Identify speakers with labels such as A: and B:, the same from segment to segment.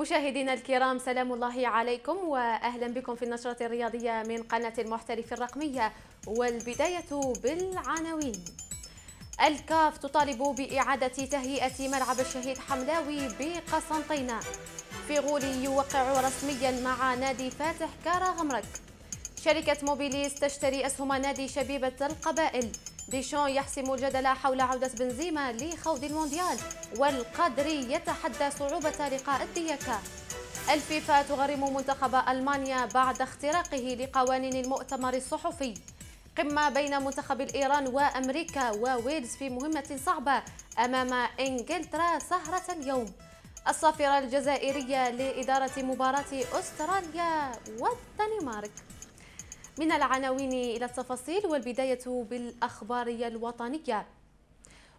A: مشاهدينا الكرام سلام الله عليكم واهلا بكم في النشره الرياضيه من قناه المحترف الرقميه والبدايه بالعناوين الكاف تطالب باعاده تهيئه ملعب الشهيد حملاوي بقسنطينه فيغولي يوقع رسميا مع نادي فاتح كارا غمرك شركه موبيليس تشتري اسهم نادي شبيبه القبائل ديشون يحسم الجدل حول عودة بنزيما لخوض المونديال والقدري يتحدى صعوبة لقاء الديكا الفيفا تغرم منتخب ألمانيا بعد اختراقه لقوانين المؤتمر الصحفي قمة بين منتخب الإيران وأمريكا وويلز في مهمة صعبة أمام إنجلترا سهرة اليوم الصافرة الجزائرية لإدارة مباراة أستراليا والدنمارك من العناوين إلى التفاصيل والبداية بالأخبارية الوطنية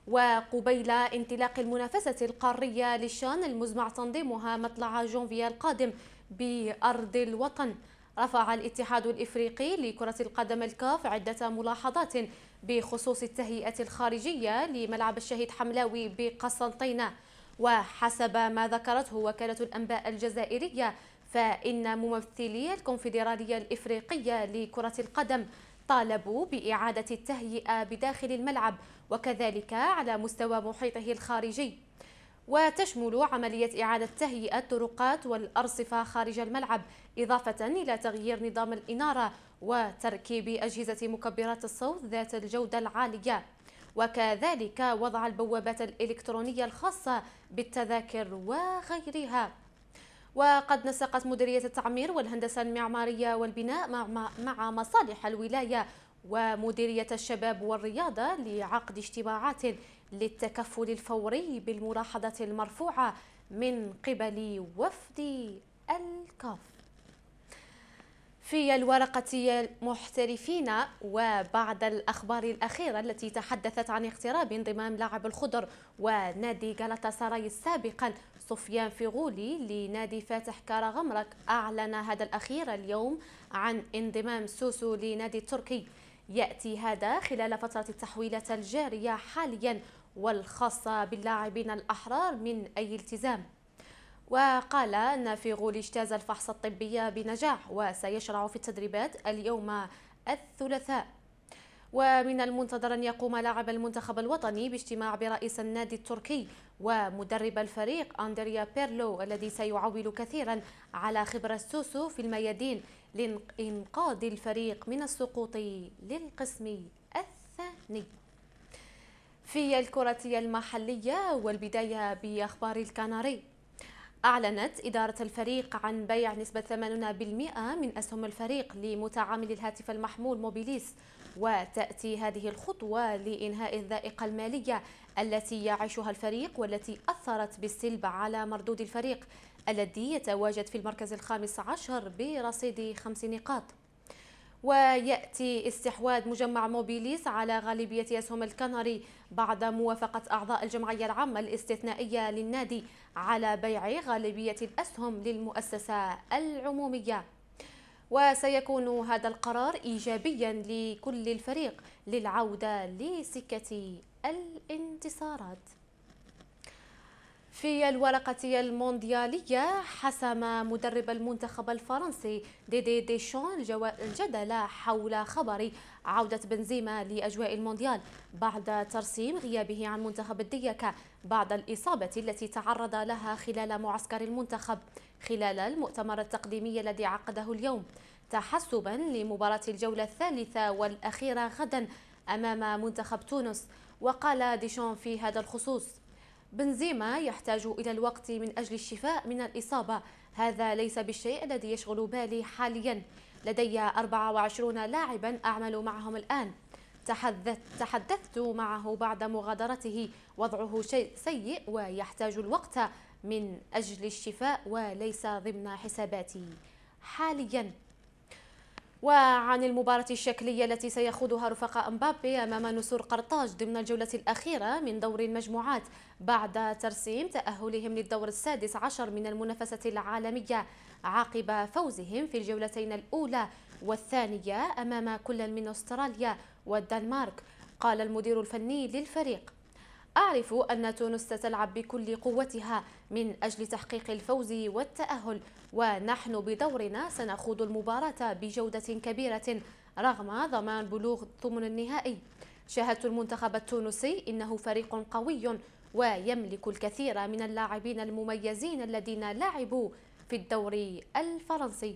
A: وقبيل انطلاق المنافسة القارية للشان المزمع تنظيمها مطلع جونفي القادم بأرض الوطن رفع الاتحاد الإفريقي لكرة القدم الكاف عدة ملاحظات بخصوص التهيئة الخارجية لملعب الشهيد حملاوي بقسنطينة وحسب ما ذكرته وكالة الأنباء الجزائرية فإن ممثلي الكونفدرالية الإفريقية لكرة القدم طالبوا بإعادة التهيئة بداخل الملعب وكذلك على مستوى محيطه الخارجي وتشمل عملية إعادة تهيئة الطرقات والأرصفة خارج الملعب إضافة إلى تغيير نظام الإنارة وتركيب أجهزة مكبرات الصوت ذات الجودة العالية وكذلك وضع البوابات الإلكترونية الخاصة بالتذاكر وغيرها وقد نسقت مديرية التعمير والهندسة المعمارية والبناء مع مصالح الولاية ومديرية الشباب والرياضة لعقد اجتماعات للتكفل الفوري بالملاحظة المرفوعة من قبل وفد الكاف في الورقة المحترفين وبعد الأخبار الأخيرة التي تحدثت عن اقتراب انضمام لاعب الخضر ونادي جالاتا سراي سابقا سفيان فيغولي لنادي فاتح غمرك أعلن هذا الأخير اليوم عن انضمام سوسو لنادي التركي يأتي هذا خلال فترة التحويلات الجارية حاليا والخاصة باللاعبين الأحرار من أي التزام وقال أن فيغولي اجتاز الفحص الطبي بنجاح وسيشرع في التدريبات اليوم الثلاثاء ومن المنتظر أن يقوم لاعب المنتخب الوطني باجتماع برئيس النادي التركي ومدرب الفريق أندريا بيرلو الذي سيعول كثيرا على خبرة سوسو في الميادين لإنقاذ الفريق من السقوط للقسم الثاني في الكرة المحلية والبداية بأخبار الكناري أعلنت إدارة الفريق عن بيع نسبة 80% من أسهم الفريق لمتعامل الهاتف المحمول موبيليس وتأتي هذه الخطوة لإنهاء الذائقة المالية التي يعيشها الفريق والتي أثرت بالسلب على مردود الفريق الذي يتواجد في المركز الخامس عشر برصيد خمس نقاط ويأتي استحواذ مجمع موبيليس على غالبية أسهم الكنري بعد موافقة أعضاء الجمعية العامة الاستثنائية للنادي على بيع غالبية الأسهم للمؤسسة العمومية وسيكون هذا القرار إيجابيا لكل الفريق للعودة لسكة الانتصارات في الورقة المونديالية حسم مدرب المنتخب الفرنسي ديدي ديشون الجدل حول خبر عودة بنزيما لأجواء المونديال بعد ترسيم غيابه عن منتخب الديكة بعد الإصابة التي تعرض لها خلال معسكر المنتخب خلال المؤتمر التقديمي الذي عقده اليوم تحسبا لمباراة الجولة الثالثة والأخيرة غدا أمام منتخب تونس وقال ديشون في هذا الخصوص بنزيما يحتاج إلى الوقت من أجل الشفاء من الإصابة هذا ليس بالشيء الذي يشغل بالي حاليا لدي 24 لاعبا أعمل معهم الآن تحدثت معه بعد مغادرته وضعه شيء سيء ويحتاج الوقت من أجل الشفاء وليس ضمن حساباتي حاليا وعن المباراة الشكلية التي سيخوضها رفقاء مبابي أمام نسور قرطاج ضمن الجولة الأخيرة من دور المجموعات بعد ترسيم تأهلهم للدور السادس عشر من المنافسة العالمية عقب فوزهم في الجولتين الأولى والثانية أمام كل من أستراليا والدنمارك قال المدير الفني للفريق أعرف أن تونس ستلعب بكل قوتها من أجل تحقيق الفوز والتأهل ونحن بدورنا سنخوض المباراة بجودة كبيرة رغم ضمان بلوغ الثمن النهائي شاهدت المنتخب التونسي إنه فريق قوي ويملك الكثير من اللاعبين المميزين الذين لعبوا في الدوري الفرنسي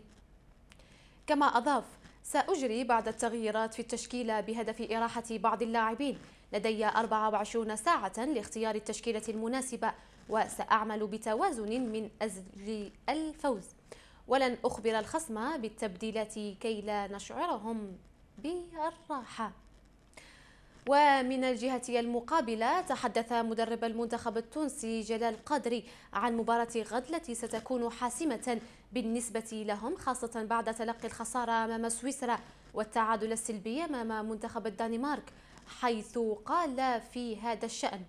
A: كما أضاف سأجري بعض التغييرات في التشكيلة بهدف إراحة بعض اللاعبين لدي 24 ساعة لاختيار التشكيلة المناسبة وسأعمل بتوازن من أجل الفوز ولن أخبر الخصم بالتبديلات كي لا نشعرهم بالراحة ومن الجهة المقابلة تحدث مدرب المنتخب التونسي جلال قدري عن مباراة غد التي ستكون حاسمة بالنسبة لهم خاصة بعد تلقي الخسارة أمام سويسرا والتعادل السلبي أمام منتخب الدنمارك حيث قال في هذا الشأن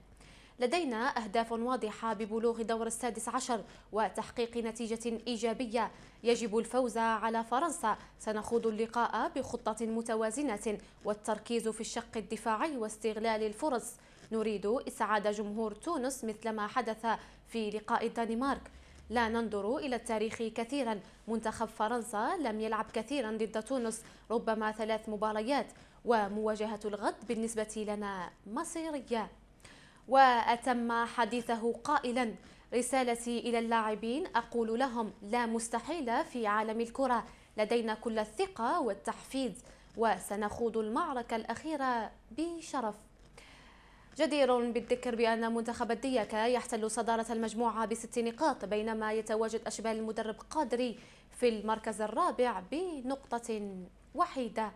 A: لدينا أهداف واضحة ببلوغ دور السادس عشر وتحقيق نتيجة إيجابية يجب الفوز على فرنسا سنخوض اللقاء بخطة متوازنة والتركيز في الشق الدفاعي واستغلال الفرص نريد إسعاد جمهور تونس مثلما حدث في لقاء الدنمارك لا ننظر إلى التاريخ كثيرا منتخب فرنسا لم يلعب كثيرا ضد تونس ربما ثلاث مباريات ومواجهة الغد بالنسبة لنا مصيرية وأتم حديثه قائلا رسالتي إلى اللاعبين أقول لهم لا مستحيل في عالم الكرة لدينا كل الثقة والتحفيز وسنخوض المعركة الأخيرة بشرف جدير بالذكر بأن منتخب الديكا يحتل صدارة المجموعة بست نقاط بينما يتواجد أشبال المدرب قادري في المركز الرابع بنقطة وحيدة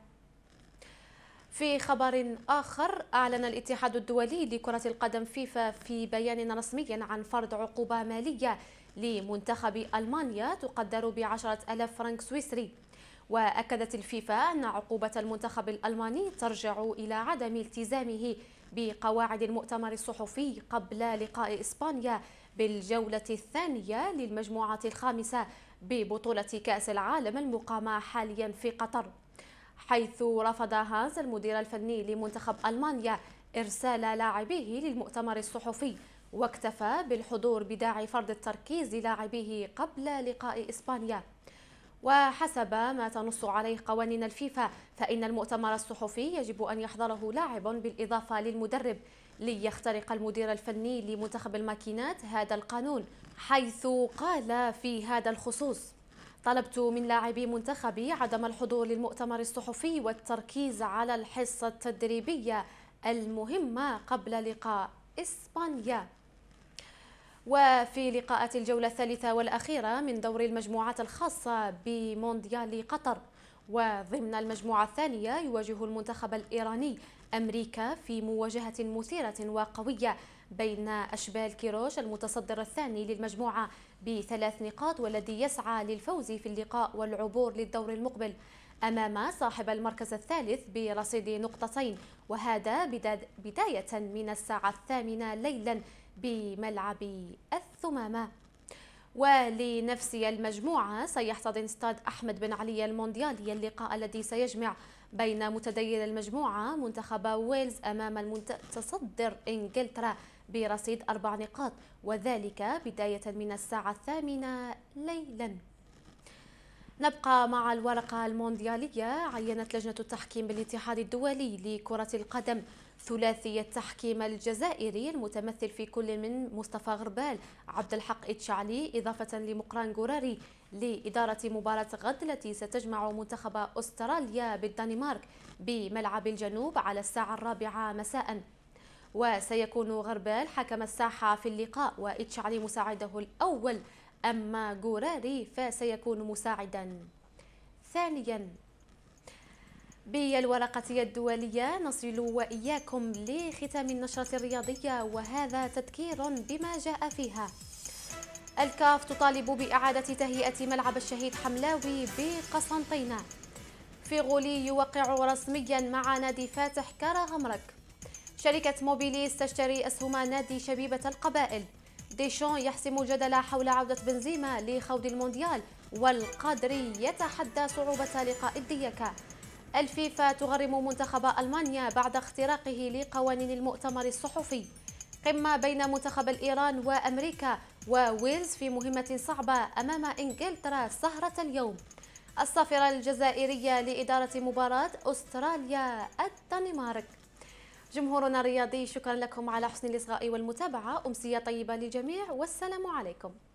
A: في خبر آخر أعلن الاتحاد الدولي لكرة القدم فيفا في بيان رسمي عن فرض عقوبة مالية لمنتخب ألمانيا تقدر بعشرة ألاف فرنك سويسري وأكدت الفيفا أن عقوبة المنتخب الألماني ترجع إلى عدم التزامه بقواعد المؤتمر الصحفي قبل لقاء إسبانيا بالجولة الثانية للمجموعة الخامسة ببطولة كأس العالم المقامة حاليا في قطر حيث رفض هانز المدير الفني لمنتخب ألمانيا إرسال لاعبيه للمؤتمر الصحفي واكتفى بالحضور بداعي فرض التركيز للاعبيه قبل لقاء إسبانيا وحسب ما تنص عليه قوانين الفيفا فإن المؤتمر الصحفي يجب أن يحضره لاعب بالإضافة للمدرب ليخترق المدير الفني لمنتخب الماكينات هذا القانون حيث قال في هذا الخصوص طلبت من لاعبي منتخبي عدم الحضور للمؤتمر الصحفي والتركيز على الحصة التدريبية المهمة قبل لقاء إسبانيا وفي لقاءات الجولة الثالثة والأخيرة من دور المجموعات الخاصة بمونديال قطر وضمن المجموعة الثانية يواجه المنتخب الإيراني أمريكا في مواجهة مثيرة وقوية بين أشبال كيروش المتصدر الثاني للمجموعة بثلاث نقاط والذي يسعى للفوز في اللقاء والعبور للدور المقبل أمام صاحب المركز الثالث برصيد نقطتين وهذا بداية من الساعة الثامنة ليلا بملعب الثمامة ولنفس المجموعة سيحتضن استاد أحمد بن علي المونديالي اللقاء الذي سيجمع بين متدين المجموعة منتخب ويلز أمام المتصدر إنجلترا برصيد أربع نقاط وذلك بداية من الساعة الثامنة ليلا نبقى مع الورقة المونديالية عينت لجنة التحكيم بالاتحاد الدولي لكرة القدم ثلاثي التحكيم الجزائري المتمثل في كل من مصطفى غربال عبد الحق إتشعلي إضافة لمقران قراري لإدارة مباراة غد التي ستجمع منتخب أستراليا بالدنمارك بملعب الجنوب على الساعة الرابعة مساءً وسيكون غربال حكم الساحة في اللقاء علي مساعده الأول أما جوراري فسيكون مساعدا ثانيا بالورقة الدولية نصل وإياكم لختام النشرة الرياضية وهذا تذكير بما جاء فيها الكاف تطالب بإعادة تهيئة ملعب الشهيد حملاوي بقسنطينة فيغولي يوقع رسميا مع نادي فاتح كرة غمرك شركة موبيليس تشتري أسهم نادي شبيبة القبائل ديشون يحسم الجدل حول عودة بنزيما لخوض المونديال والقادري يتحدى صعوبة لقاء الديكا الفيفا تغرم منتخب ألمانيا بعد اختراقه لقوانين المؤتمر الصحفي قمة بين منتخب الإيران وأمريكا وويلز في مهمة صعبة أمام إنجلترا سهرة اليوم الصافرة الجزائرية لإدارة مباراة أستراليا الدنمارك جمهورنا الرياضي شكرا لكم على حسن الإصغاء والمتابعة أمسية طيبة للجميع والسلام عليكم